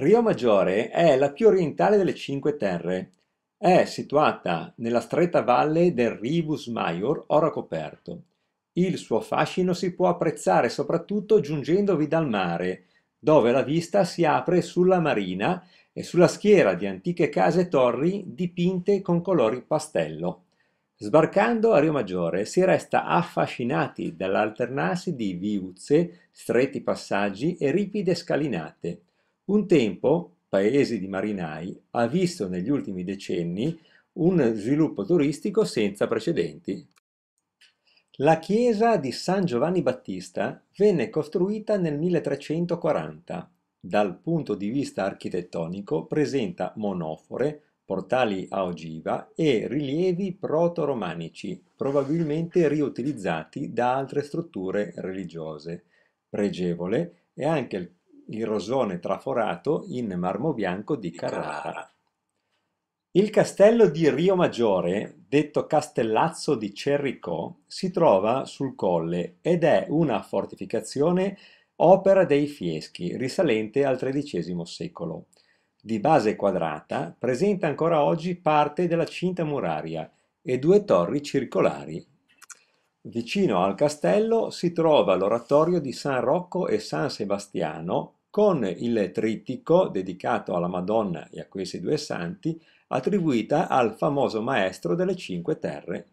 Rio Maggiore è la più orientale delle Cinque Terre. È situata nella stretta valle del Rivus Maior, ora coperto. Il suo fascino si può apprezzare soprattutto giungendovi dal mare, dove la vista si apre sulla marina e sulla schiera di antiche case e torri dipinte con colori pastello. Sbarcando a Rio Maggiore si resta affascinati dall'alternarsi di viuzze, stretti passaggi e ripide scalinate. Un tempo, paese di marinai ha visto negli ultimi decenni un sviluppo turistico senza precedenti. La chiesa di San Giovanni Battista venne costruita nel 1340. Dal punto di vista architettonico presenta monofore, portali a ogiva e rilievi proto-romanici, probabilmente riutilizzati da altre strutture religiose. Pregevole è anche il il rosone traforato in marmo bianco di Carrara. Il castello di Rio Maggiore, detto Castellazzo di Cerricò, si trova sul colle ed è una fortificazione opera dei Fieschi, risalente al XIII secolo. Di base quadrata, presenta ancora oggi parte della cinta muraria e due torri circolari. Vicino al castello si trova l'oratorio di San Rocco e San Sebastiano, con il trittico dedicato alla Madonna e a questi due santi, attribuita al famoso maestro delle Cinque Terre